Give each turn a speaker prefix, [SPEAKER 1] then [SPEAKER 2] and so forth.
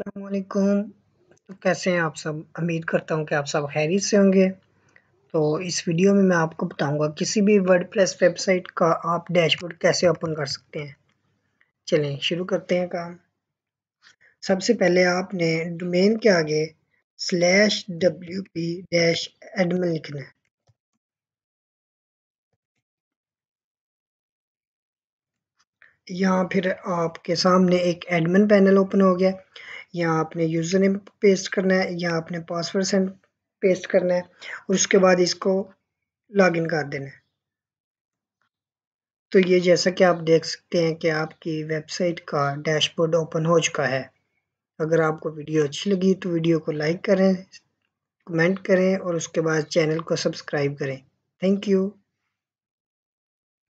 [SPEAKER 1] असलकुम तो कैसे हैं आप सब उम्मीद करता हूं कि आप सब खैरियत से होंगे तो इस वीडियो में मैं आपको बताऊंगा किसी भी वर्डप्रेस वेबसाइट का आप डैशबोर्ड कैसे ओपन कर सकते हैं चलें शुरू करते हैं काम सबसे पहले आपने डोमेन के आगे slash W P dash admin लिखना है यहाँ फिर आपके सामने एक एडमिन पैनल ओपन हो गया यहाँ आपने यूज़र नेम पेस्ट करना है यहाँ आपने पासवर्ड सेंड पेस्ट करना है और उसके बाद इसको लॉगिन कर देना है तो ये जैसा कि आप देख सकते हैं कि आपकी वेबसाइट का डैशबोर्ड ओपन हो चुका है अगर आपको वीडियो अच्छी लगी तो वीडियो को लाइक करें कमेंट करें और उसके बाद चैनल को सब्सक्राइब करें थैंक यू